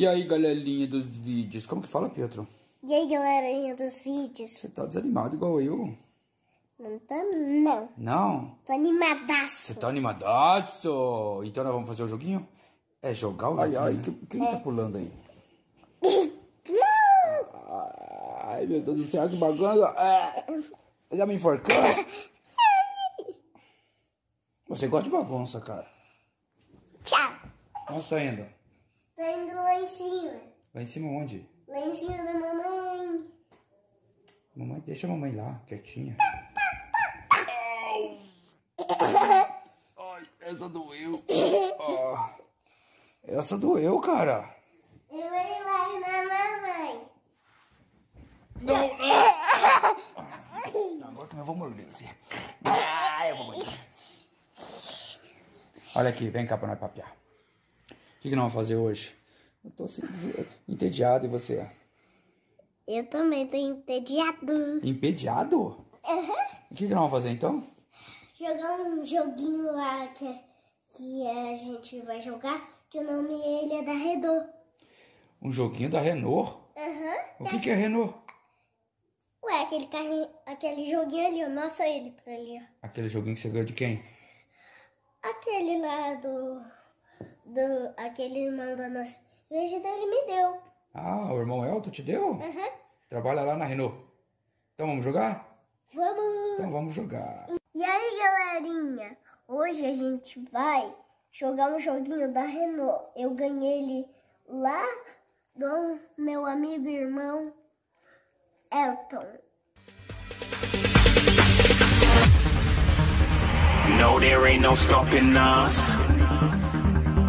E aí, galerinha dos vídeos? Como que fala, Pietro? E aí, galerinha dos vídeos? Você tá desanimado igual eu? Não tô, não. Não? Tô animadaço. Você tá animadaço? Então nós vamos fazer o joguinho? É jogar o ai, joguinho? Ai, ai, né? quem tá é. tá pulando aí? ai, meu Deus do céu, que bagunça. Ah, já me enforcando? Você gosta de bagunça, cara. Tchau. Nossa, ainda. Tô indo lá em cima. Lá em cima onde? Lá em cima da mamãe. Mamãe, deixa a mamãe lá, quietinha. Ai, essa doeu. Ah, essa doeu, cara. Eu vou lá na mamãe. Não, não. Agora também vou morder você. Ah, eu vou morder. Olha aqui, vem cá pra nós papiar. O que, que nós vamos fazer hoje? Eu tô assim, entediado e você? Eu também tô entediado. Entediado? Uhum. O que, que nós vamos fazer então? Jogar um joguinho lá que, que a gente vai jogar, que o nome ele é da Renault. Um joguinho da Renault? Aham. Uhum. O que, que é Renault? Ué, aquele carrinho, aquele joguinho ali, Nossa, é ele pra ali, ó. Aquele joguinho que você ganhou de quem? Aquele lá do do aquele irmão da nossa igreja, daí ele me deu. Ah, o irmão Elton te deu? Aham. Uhum. Trabalha lá na Renault. Então vamos jogar? Vamos! Então vamos jogar. E aí, galerinha? Hoje a gente vai jogar um joguinho da Renault. Eu ganhei ele lá do meu amigo e irmão Elton. No, there ain't no stopping us.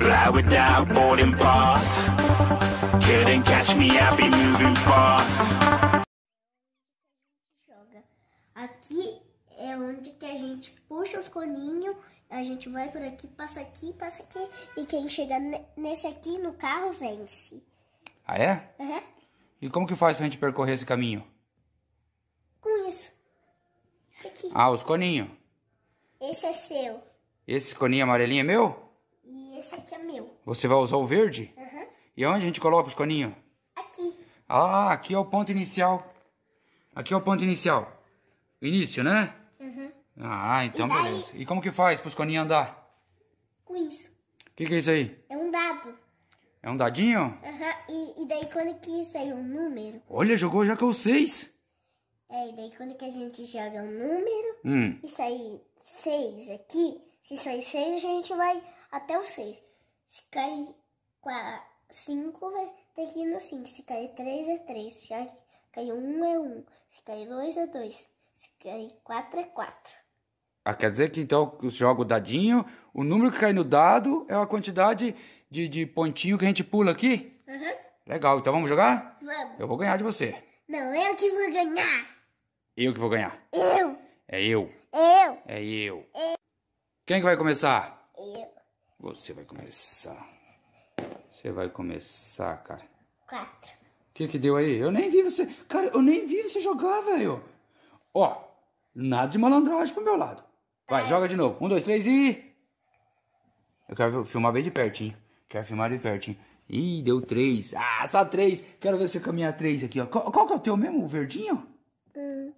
Fly without boarding pass. Couldn't catch me, I'll be moving fast. Aqui é onde que a gente puxa os coninhos, a gente vai por aqui, passa aqui, passa aqui, e quem chega nesse aqui no carro vence. Ah, é? Uhum. E como que faz pra gente percorrer esse caminho? Com isso. isso aqui. Ah, os coninhos. Esse é seu. Esse coninho amarelinho é meu? Esse aqui é meu. Você vai usar o verde? Uhum. E onde a gente coloca os coninhos? Aqui. Ah, aqui é o ponto inicial. Aqui é o ponto inicial. Início, né? Uhum. Ah, então e daí... beleza. E como que faz para os coninhos andar? Com isso. O que, que é isso aí? É um dado. É um dadinho? Aham, uhum. e, e, daí quando que sai é um número... Olha, jogou já com é o 6. É, e daí quando que a gente joga um número hum. e sai 6 aqui, se sair 6 a gente vai até o 6. Se cair 5, vai ter que ir no 5. Se cair 3, é 3. É Se cair 1, é 1. Se cair 2, é 2. Se cair 4, é 4. Ah, quer dizer que então eu jogo o dadinho, o número que cai no dado é a quantidade de, de pontinho que a gente pula aqui? Uhum. Legal, então vamos jogar? Vamos. Eu vou ganhar de você. Não, eu que vou ganhar. Eu que vou ganhar. Eu. É eu. Eu. É eu. eu. Quem que vai começar? Eu. Você vai começar. Você vai começar, cara. Quatro. O que que deu aí? Eu nem vi você... Cara, eu nem vi você jogar, velho. Ó, nada de malandragem pro meu lado. Vai, joga de novo. Um, dois, três e... Eu quero filmar bem de pertinho. Quero filmar de pertinho. Ih, deu três. Ah, só três. Quero ver você caminhar três aqui, ó. Qual, qual que é o teu mesmo, o verdinho? Um,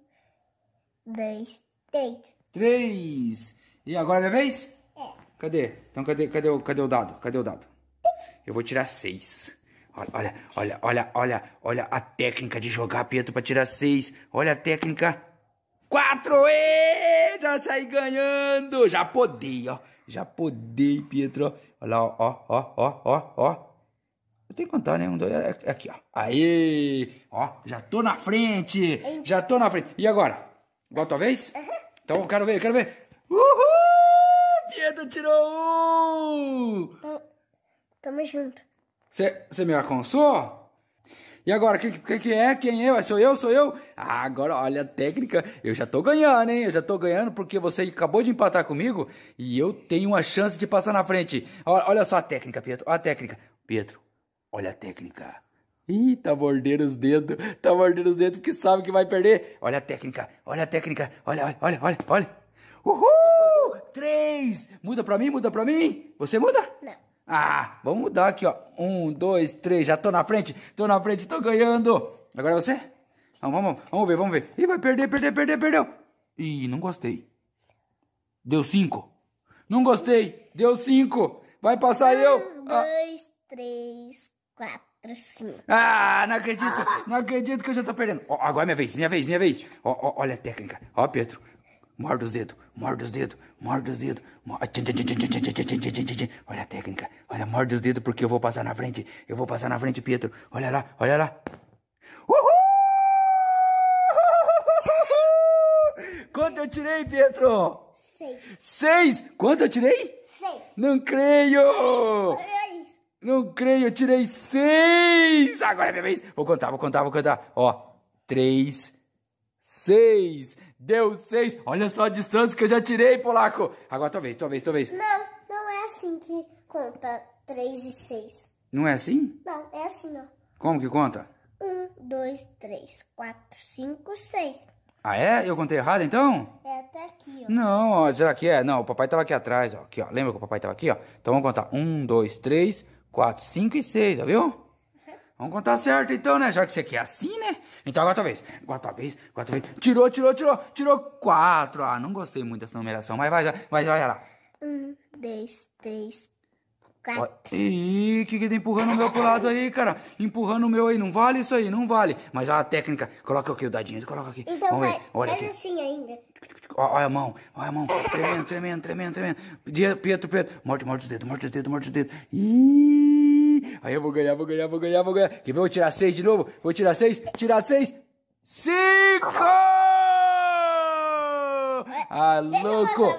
dois, três. Três. E agora é minha vez? Cadê? Então cadê, cadê, o, cadê o dado? Cadê o dado? Eu vou tirar seis. Olha, olha, olha, olha, olha a técnica de jogar Pietro para tirar seis. Olha a técnica. Quatro! E já saí ganhando! Já podei, ó. Já podei, Pietro. Olha lá, ó, ó, ó, ó, ó. Eu tenho que contar, né? Um, dois, é, é aqui, ó. Aí, Ó, já tô na frente! Já tô na frente. E agora? Igual a tua vez? Então, eu quero ver, eu quero ver. Uhul! Pedro tirou um! Tamo, tamo junto. Você me alcançou? E agora, quem que, que, é? Quem eu? É? Sou eu? Sou eu? Ah, agora olha a técnica. Eu já tô ganhando, hein? Eu já tô ganhando porque você acabou de empatar comigo e eu tenho uma chance de passar na frente. Olha, olha só a técnica, Pedro. Olha a técnica. Pedro, olha a técnica. Ih, tá mordendo os dedos. Tá mordendo os dedos porque sabe que vai perder. Olha a técnica. Olha a técnica. Olha, olha, olha, olha, olha. Uhul! Três! Muda pra mim, muda pra mim. Você muda? Não. Ah, vamos mudar aqui, ó. Um, dois, três. Já tô na frente, tô na frente, tô ganhando. Agora é você? Vamos, vamos, vamos ver, vamos ver. Ih, vai perder, perder, perder, perdeu. Ih, não gostei. Deu cinco. Não gostei. Deu cinco. Vai passar um, eu. Um, ah. dois, ah. três, quatro, cinco. Ah, não acredito. Ah. Não acredito que eu já tô perdendo. Oh, agora é minha vez, minha vez, minha vez. Oh, oh, olha a técnica. Ó, Pedro morde os dedos, morde os dedos, morde os dedos. Olha a técnica, olha, morde os dedos porque eu vou passar na frente, eu vou passar na frente, Pietro. Olha lá, olha lá. Uhul! Quanto eu tirei, Pietro? Seis. Seis? Quanto eu tirei? Seis. Não creio! Não creio, eu tirei seis! Agora é minha vez. Vou contar, vou contar, vou contar. Ó, três, seis deu 6. Olha só a distância que eu já tirei, polaco. Agora talvez, talvez, talvez. Não, não é assim que conta 3 e 6. Não é assim? Não, é assim, ó. Como que conta? 1, 2, 3, 4, 5, 6. Ah, é? Eu contei errado, então? É, até aqui, ó. Não, ó, será que é? Não, o papai tava aqui atrás, ó. Aqui, ó. Lembra que o papai tava aqui, ó? Então vamos contar. 1, 2, 3, 4, 5 e 6, ó, viu? Vamos contar certo então, né? Já que você quer assim, né? Então agora talvez. Agora talvez, agora talvez. Tirou, tirou, tirou, tirou quatro. Ah, não gostei muito dessa numeração. Mas vai, vai, vai, vai lá. Um, dois, três, quatro. Ih, que que tá empurrando o meu pro lado aí, cara? Empurrando o meu aí. Não vale isso aí, não vale. Mas olha a técnica. Coloca aqui o dadinho, coloca aqui. Então Vamos vai, ver. Olha faz aqui. assim ainda. Olha a mão, olha a mão. Tremendo, tremendo, tremendo, tremendo. Pietro, Pietro. Morte, morte os dedos, morte os dedos, morte os dedos. Ih aí eu vou ganhar, vou ganhar, vou ganhar, vou ganhar. Quer ver? Vou tirar seis de novo. Vou tirar seis, tirar seis. Cinco! Ah, deixa louco!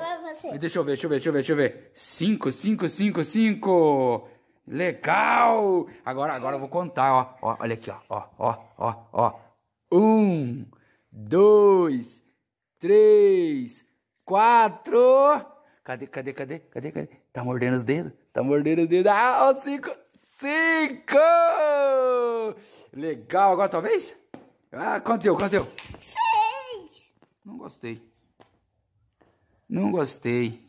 Eu deixa eu ver, deixa eu ver, deixa eu ver, deixa eu ver. Cinco, cinco, cinco, cinco. Legal! Agora, agora eu vou contar, ó. ó olha aqui, ó, ó, ó, ó, ó. Um, dois, três, quatro. Cadê, cadê, cadê, cadê, cadê? Tá mordendo os dedos? Tá mordendo os dedos. Ah, ó, cinco. Cinco! Legal, agora talvez? Ah, conteu, conteu. Seis! Não gostei. Não gostei.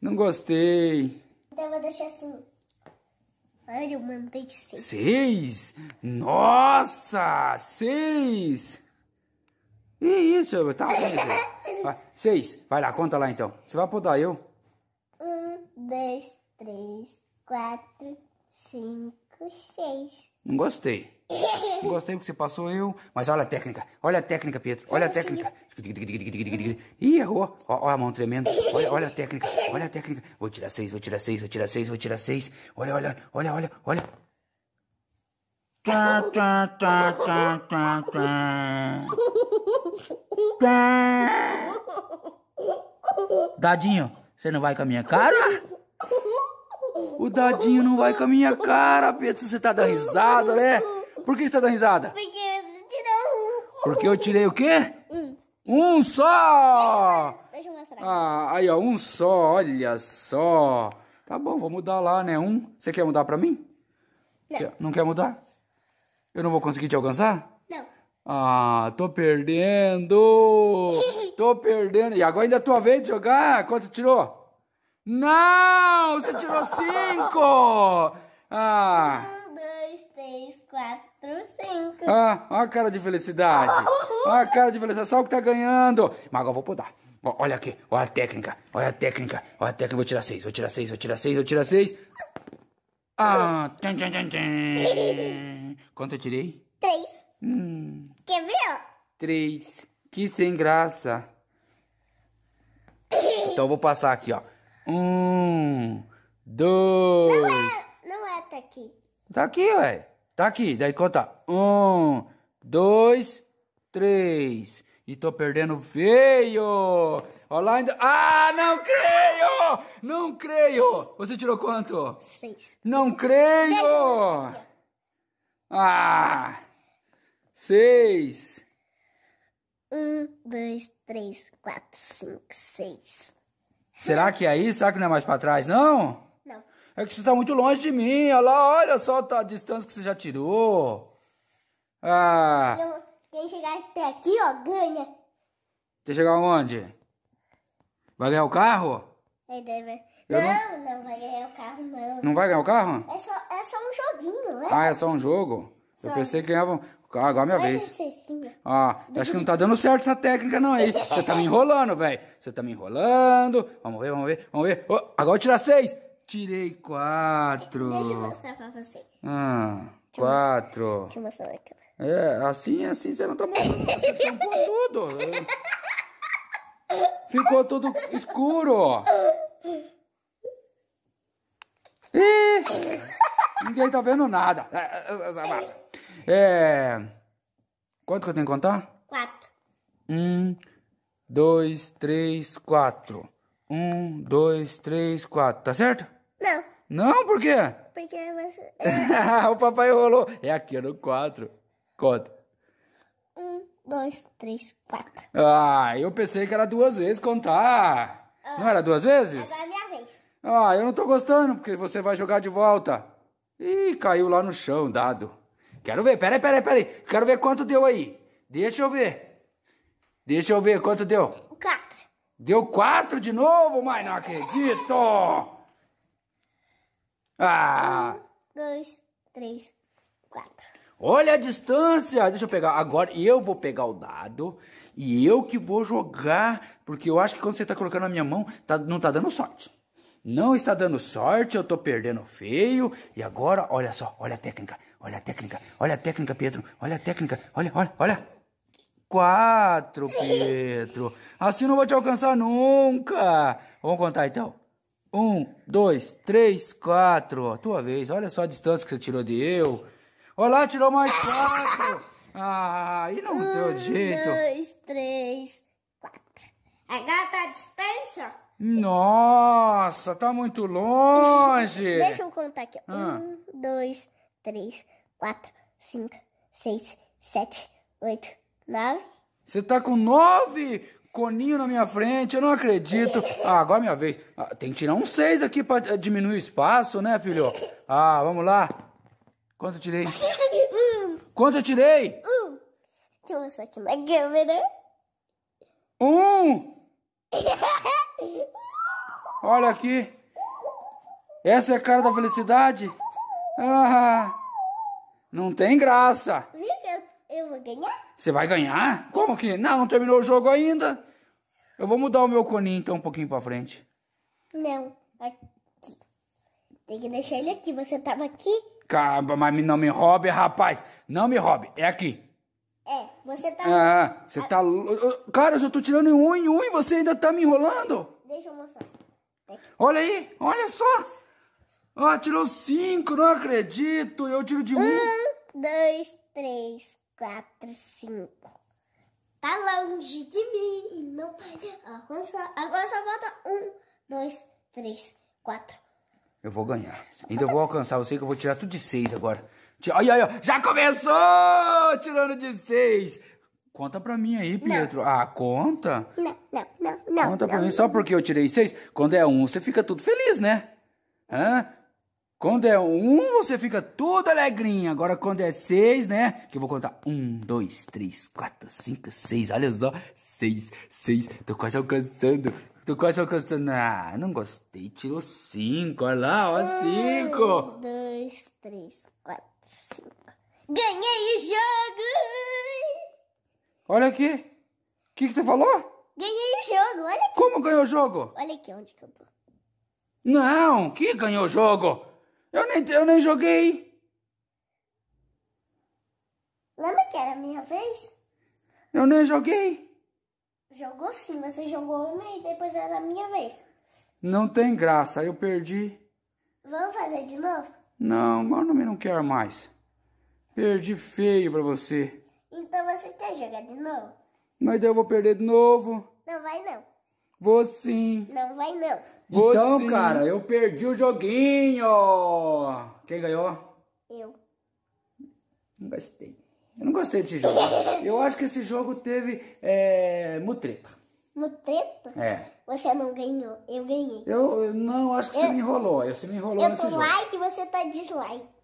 Não gostei. Então eu vou deixar assim. Olha, eu mandei seis. Seis? Nossa! Seis! E isso, tá ruim, Seis. Vai lá, conta lá então. Você vai apodar eu? Um, dois, três, quatro, cinco, seis. Não gostei. Não gostei porque você passou eu. Mas olha a técnica. Olha a técnica, Pedro. Olha a técnica. Assim. Tipo, Ih, errou. Olha a mão tremendo. Olha, olha a técnica. Olha a técnica. Vou tirar seis, vou tirar seis, vou tirar seis, vou tirar seis. Olha, olha, olha, olha, olha. Dadinho, você não vai com a minha cara? O dadinho não vai com a minha cara, Pedro. Você tá dando risada, né? Por que você tá dando risada? Porque você tirou um. Porque eu tirei o quê? Um. Um só! Deixa eu mostrar. Ah, aí, ó, um só, olha só. Tá bom, vou mudar lá, né? Um. Você quer mudar pra mim? Não. não quer mudar? Eu não vou conseguir te alcançar? Não. Ah, tô perdendo. tô perdendo. E agora ainda é a tua vez de jogar. Quanto tirou? Não! Você tirou cinco! Ah! Um, dois, três, quatro, cinco. Ah, olha a cara de felicidade. Olha a cara de felicidade. Só o que tá ganhando. Mas agora eu vou podar. Olha aqui, olha a técnica, olha a técnica, olha a técnica. Vou tirar seis, vou tirar seis, vou tirar seis, vou tirar seis. Ah, tchan, tchan, tchan, tchan. Quanto eu tirei? Três. Hum. Quer ver? Três. Que sem graça. Então eu vou passar aqui, ó. Um, dois. Não é, não é tá aqui. Tá aqui, ué. Tá aqui. Daí conta. Um, dois, três. E tô perdendo feio. lá ainda. Ah, não creio! Não creio! Você tirou quanto? Seis. Não creio! Ah! Seis. Um, dois, três, quatro, cinco, seis. Será que é aí? Será que não é mais para trás, não? Não. É que você está muito longe de mim. Olha lá, olha só a distância que você já tirou. Ah. Quem chegar até aqui, ó, ganha. Quer chegar onde? Vai ganhar o carro? É, deve. Não, não, não, vai ganhar o carro, não. Não vai ganhar o carro? É só, é só um joguinho, né? Ah, é só um jogo? Só. Eu pensei que ganhava. Agora é minha vez. Ah, acho que não tá dando certo essa técnica não aí. Você tá me enrolando, velho. Você tá me enrolando. Vamos ver, vamos ver, vamos ver. Oh, agora eu tirar seis. Tirei quatro. Deixa eu mostrar pra você. Ah, quatro. Deixa eu mostrar aquela. É, assim, assim, você não tá mostrando. Você tampou tudo. Ficou tudo escuro. Ih, ninguém tá vendo nada. Essa massa. É. Quanto que eu tenho que contar? Quatro. Um, dois, três, quatro. Um, dois, três, quatro. Tá certo? Não. Não, por quê? Porque é você. o papai rolou. É aqui, no quatro. Conta. Um, dois, três, quatro. Ah, eu pensei que era duas vezes contar. Ah, não era duas vezes? Agora é minha vez. Ah, eu não tô gostando, porque você vai jogar de volta. Ih, caiu lá no chão, dado. Quero ver, peraí, peraí, peraí. Quero ver quanto deu aí. Deixa eu ver. Deixa eu ver quanto deu. Quatro. Deu quatro de novo? Mas não acredito! Ah! Um, dois, três, quatro. Olha a distância! Deixa eu pegar. Agora eu vou pegar o dado e eu que vou jogar, porque eu acho que quando você está colocando na minha mão, tá, não tá dando sorte. Não está dando sorte, eu estou perdendo feio. E agora, olha só, olha a técnica, olha a técnica, olha a técnica, Pedro, olha a técnica, olha, olha, olha. Quatro, Pedro. Assim não vou te alcançar nunca. Vamos contar então. Um, dois, três, quatro. tua vez, olha só a distância que você tirou de eu. lá, tirou mais quatro. Ah, e não um, deu jeito. Um, dois, três, quatro. Agora tá a distância, nossa, tá muito longe! Deixa eu contar aqui. Ah. Um, dois, três, quatro, cinco, seis, sete, oito, nove. Você tá com nove coninhos na minha frente, eu não acredito. Ah, agora é minha vez. Ah, tem que tirar um seis aqui pra eh, diminuir o espaço, né, filho? Ah, vamos lá. Quanto eu tirei? Um. Quanto eu tirei? Um. Deixa eu mostrar aqui na câmera. Um! Olha aqui. Essa é a cara da felicidade? Ah, não tem graça. Eu vou ganhar? Você vai ganhar? Como que? Não, não terminou o jogo ainda. Eu vou mudar o meu coninho então um pouquinho pra frente. Não, aqui. Tem que deixar ele aqui. Você tava aqui? Calma, mas não me roube, rapaz. Não me roube. É aqui. É, você tá... Ah, você tá... Cara, eu já tô tirando em um em um e você ainda tá me enrolando deixa eu mostrar. Olha aí, olha só. Ó, ah, tirou cinco, não acredito. Eu tiro de um. Um, dois, três, quatro, cinco. Tá longe de mim e não pode alcançar. Agora só falta um, dois, três, quatro. Eu vou ganhar. Só Ainda falta... eu vou alcançar você que eu vou tirar tudo de seis agora. Ai, ai, ai. Já começou! Tirando de seis. Conta pra mim aí, Pietro. Não. Ah, conta. Não, não, não, não. Conta pra não, mim. Só porque eu tirei seis, quando é um, você fica tudo feliz, né? Hã? Quando é um, você fica tudo alegrinho. Agora, quando é seis, né? Que eu vou contar. Um, dois, três, quatro, cinco, seis. Olha só. Seis, seis. Tô quase alcançando. Tô quase alcançando. Ah, não gostei. Tirou cinco. Olha lá, ó. cinco. Um, dois, três, quatro, cinco. Ganhei o jogo! Olha aqui. O que, que você falou? Ganhei o jogo, olha aqui. Como ganhou o jogo? Olha aqui onde que eu tô. Não, que ganhou o jogo? Eu nem, eu nem joguei. Lembra que era a minha vez? Eu nem joguei. Jogou sim, você jogou uma e depois era a minha vez. Não tem graça, eu perdi. Vamos fazer de novo? Não, mas eu não quero mais. Perdi feio pra você. Então você quer jogar de novo? Mas eu vou perder de novo. Não vai não. Vou sim. Não vai não. Vou então, sim. cara, eu perdi o joguinho. Quem ganhou? Eu. Não gostei. Eu não gostei desse jogo. eu acho que esse jogo teve é, mutreta. Mutreta? É. Você não ganhou, eu ganhei. Eu, eu não, acho que eu, você me enrolou. Você me enrolou eu nesse jogo. Eu tô like e você tá dislike.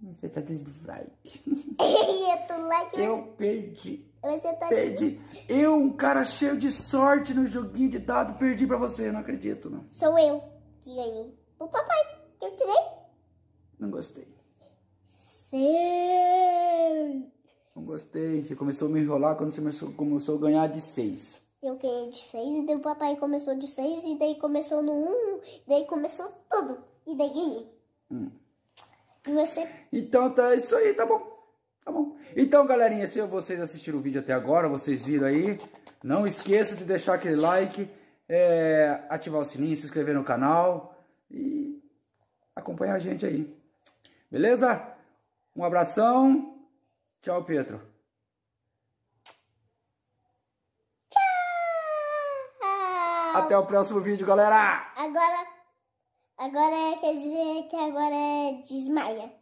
Você tá dislike. eu like. Eu perdi. Você tá perdi. Eu, um cara cheio de sorte no joguinho de dado, perdi pra você. Eu não acredito, não. Sou eu que ganhei. O papai que eu tirei. Não gostei. Sei. Não gostei. Você começou a me enrolar quando você começou, começou a ganhar de seis. Eu ganhei de seis, e daí o papai começou de seis, e daí começou no um, e daí começou tudo. E daí ganhei. Hum. Você... Então tá isso aí, tá bom. Tá bom. Então, galerinha, se é vocês assistiram o vídeo até agora, vocês viram aí, não esqueça de deixar aquele like, é, ativar o sininho, se inscrever no canal e acompanhar a gente aí. Beleza? Um abração. Tchau, Pedro. Tchau. Até o próximo vídeo, galera. Agora Agora é, quer dizer que agora é desmaia.